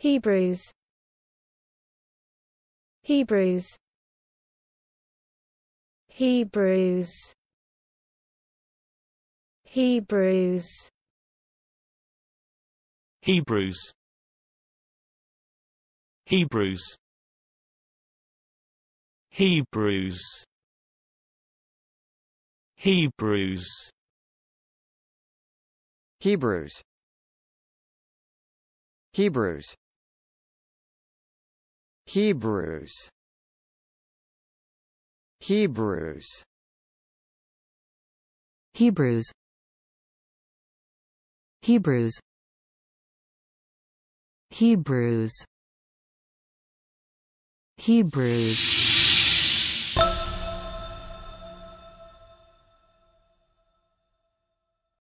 Hebrews Hebrews Hebrews Hebrews Hebrews Hebrews Hebrews Hebrews Hebrews Hebrews Hebrews Hebrews Hebrews Hebrews Hebrews Hebrews